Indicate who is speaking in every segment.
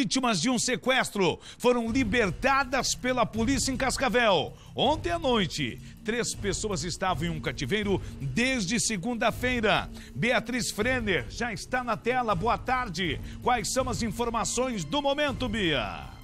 Speaker 1: vítimas de um sequestro foram libertadas pela polícia em Cascavel. Ontem à noite, três pessoas estavam em um cativeiro desde segunda-feira. Beatriz Frener já está na tela. Boa tarde. Quais são as informações do momento, Bia?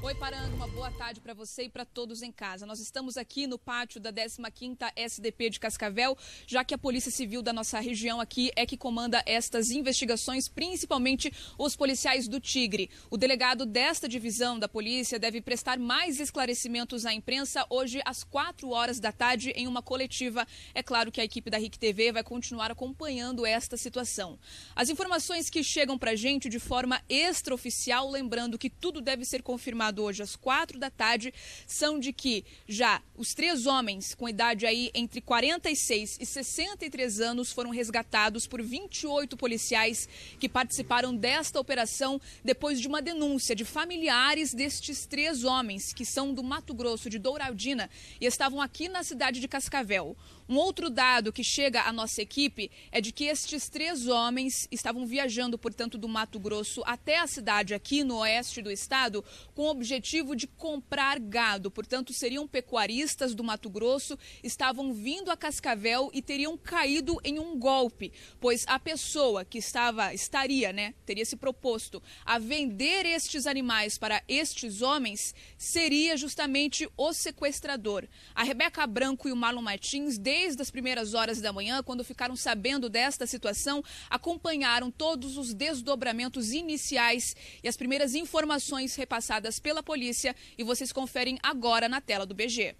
Speaker 1: Oi, Parando, uma boa tarde para você e para todos em casa. Nós estamos aqui no pátio da 15ª SDP de Cascavel, já que a Polícia Civil da nossa região aqui é que comanda estas investigações, principalmente os policiais do Tigre. O delegado desta divisão da polícia deve prestar mais esclarecimentos à imprensa hoje às 4 horas da tarde em uma coletiva. É claro que a equipe da RIC TV vai continuar acompanhando esta situação. As informações que chegam para a gente de forma extraoficial, lembrando que tudo deve ser confirmado hoje às quatro da tarde são de que já os três homens com idade aí entre 46 e 63 anos foram resgatados por 28 policiais que participaram desta operação depois de uma denúncia de familiares destes três homens que são do Mato Grosso de Douradina e estavam aqui na cidade de Cascavel. Um outro dado que chega à nossa equipe é de que estes três homens estavam viajando, portanto, do Mato Grosso até a cidade aqui no oeste do estado com o objetivo de comprar gado, portanto, seriam pecuaristas do Mato Grosso, estavam vindo a Cascavel e teriam caído em um golpe, pois a pessoa que estava estaria, né, teria se proposto a vender estes animais para estes homens seria justamente o sequestrador. A Rebeca Branco e o Marlon Martins, desde as primeiras horas da manhã, quando ficaram sabendo desta situação, acompanharam todos os desdobramentos iniciais e as primeiras informações repassadas pela polícia e vocês
Speaker 2: conferem agora na tela do BG.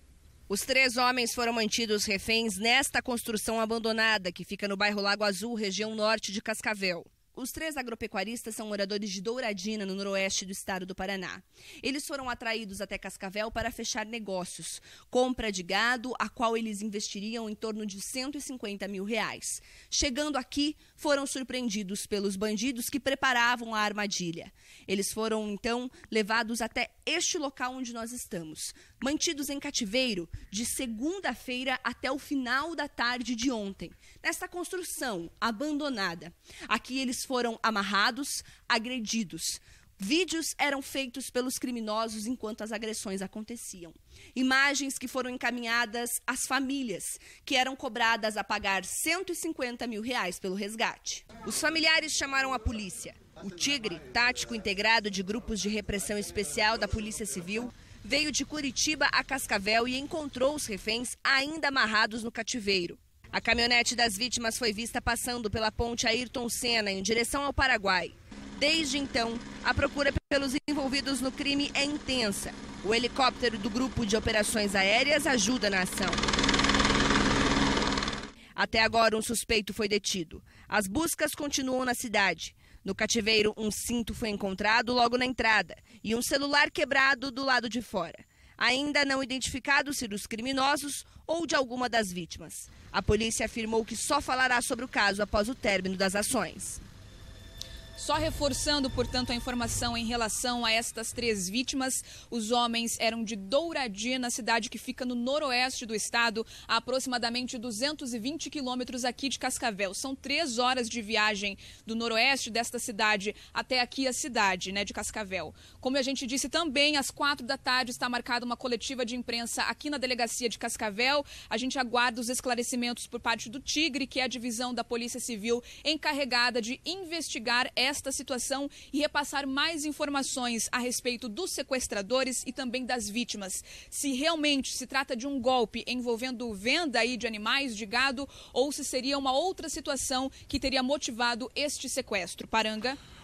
Speaker 2: Os três homens foram mantidos reféns nesta construção abandonada que fica no bairro Lago Azul, região norte de Cascavel. Os três agropecuaristas são moradores de Douradina, no noroeste do estado do Paraná. Eles foram atraídos até Cascavel para fechar negócios. Compra de gado, a qual eles investiriam em torno de 150 mil reais. Chegando aqui, foram surpreendidos pelos bandidos que preparavam a armadilha. Eles foram, então, levados até este local onde nós estamos. Mantidos em cativeiro de segunda-feira até o final da tarde de ontem. Nesta construção abandonada. Aqui eles foram amarrados, agredidos. Vídeos eram feitos pelos criminosos enquanto as agressões aconteciam. Imagens que foram encaminhadas às famílias, que eram cobradas a pagar 150 mil reais pelo resgate. Os familiares chamaram a polícia. O Tigre, tático integrado de grupos de repressão especial da Polícia Civil, veio de Curitiba a Cascavel e encontrou os reféns ainda amarrados no cativeiro. A caminhonete das vítimas foi vista passando pela ponte Ayrton Senna em direção ao Paraguai. Desde então, a procura pelos envolvidos no crime é intensa. O helicóptero do Grupo de Operações Aéreas ajuda na ação. Até agora, um suspeito foi detido. As buscas continuam na cidade. No cativeiro, um cinto foi encontrado logo na entrada e um celular quebrado do lado de fora ainda não identificados se dos criminosos ou de alguma das vítimas. A polícia afirmou que só falará sobre o caso após o término das ações. Só
Speaker 1: reforçando, portanto, a informação em relação a estas três vítimas, os homens eram de Douradina, cidade que fica no noroeste do estado, a aproximadamente 220 quilômetros aqui de Cascavel. São três horas de viagem do noroeste desta cidade até aqui a cidade, né, de Cascavel. Como a gente disse também, às quatro da tarde está marcada uma coletiva de imprensa aqui na delegacia de Cascavel. A gente aguarda os esclarecimentos por parte do Tigre, que é a divisão da Polícia Civil encarregada de investigar essa esta situação e repassar mais informações a respeito dos sequestradores e também das vítimas. Se realmente se trata de um golpe envolvendo venda aí de animais, de gado, ou se seria uma outra situação que teria motivado este sequestro. Paranga?